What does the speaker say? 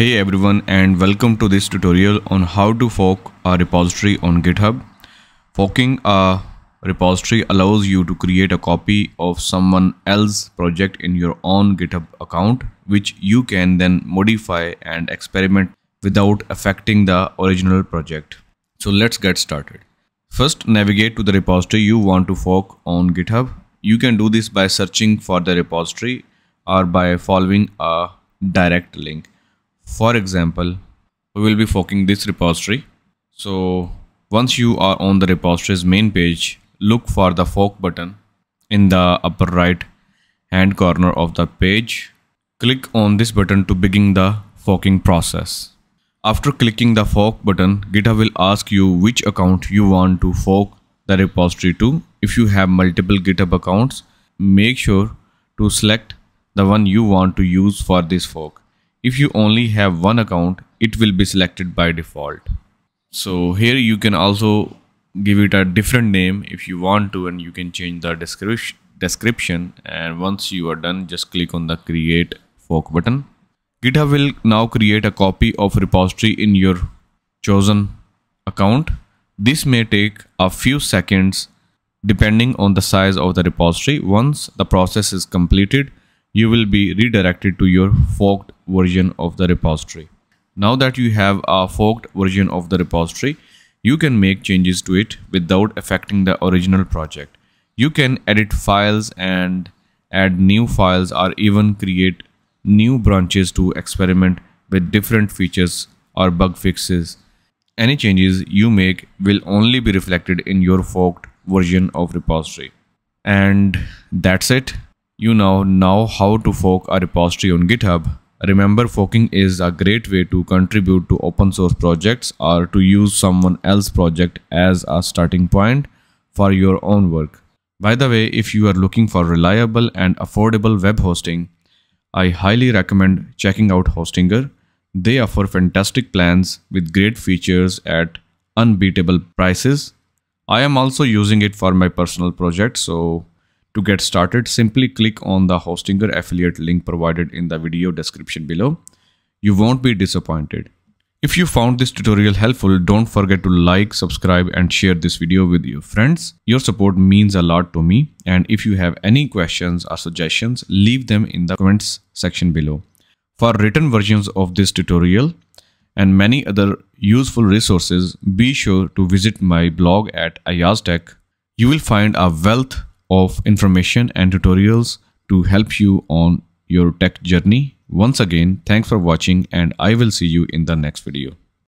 Hey everyone and welcome to this tutorial on how to fork a repository on GitHub. Forking a repository allows you to create a copy of someone else's project in your own GitHub account which you can then modify and experiment without affecting the original project. So let's get started. First navigate to the repository you want to fork on GitHub. You can do this by searching for the repository or by following a direct link. For example, we will be forking this repository. So once you are on the repository's main page, look for the fork button in the upper right hand corner of the page. Click on this button to begin the forking process. After clicking the fork button, GitHub will ask you which account you want to fork the repository to. If you have multiple GitHub accounts, make sure to select the one you want to use for this fork. If you only have one account, it will be selected by default. So here you can also give it a different name if you want to and you can change the description description and once you are done just click on the create fork button github will now create a copy of repository in your chosen account this may take a few seconds depending on the size of the repository once the process is completed you will be redirected to your forked version of the repository. Now that you have a forked version of the repository, you can make changes to it without affecting the original project. You can edit files and add new files or even create new branches to experiment with different features or bug fixes. Any changes you make will only be reflected in your forked version of repository. And that's it. You now know how to fork a repository on GitHub. Remember, forking is a great way to contribute to open source projects or to use someone else's project as a starting point for your own work. By the way, if you are looking for reliable and affordable web hosting, I highly recommend checking out Hostinger. They offer fantastic plans with great features at unbeatable prices. I am also using it for my personal project, so to get started, simply click on the Hostinger affiliate link provided in the video description below. You won't be disappointed. If you found this tutorial helpful, don't forget to like, subscribe and share this video with your friends. Your support means a lot to me and if you have any questions or suggestions, leave them in the comments section below. For written versions of this tutorial and many other useful resources, be sure to visit my blog at IAZTech. You will find a wealth of information and tutorials to help you on your tech journey. Once again, thanks for watching and I will see you in the next video.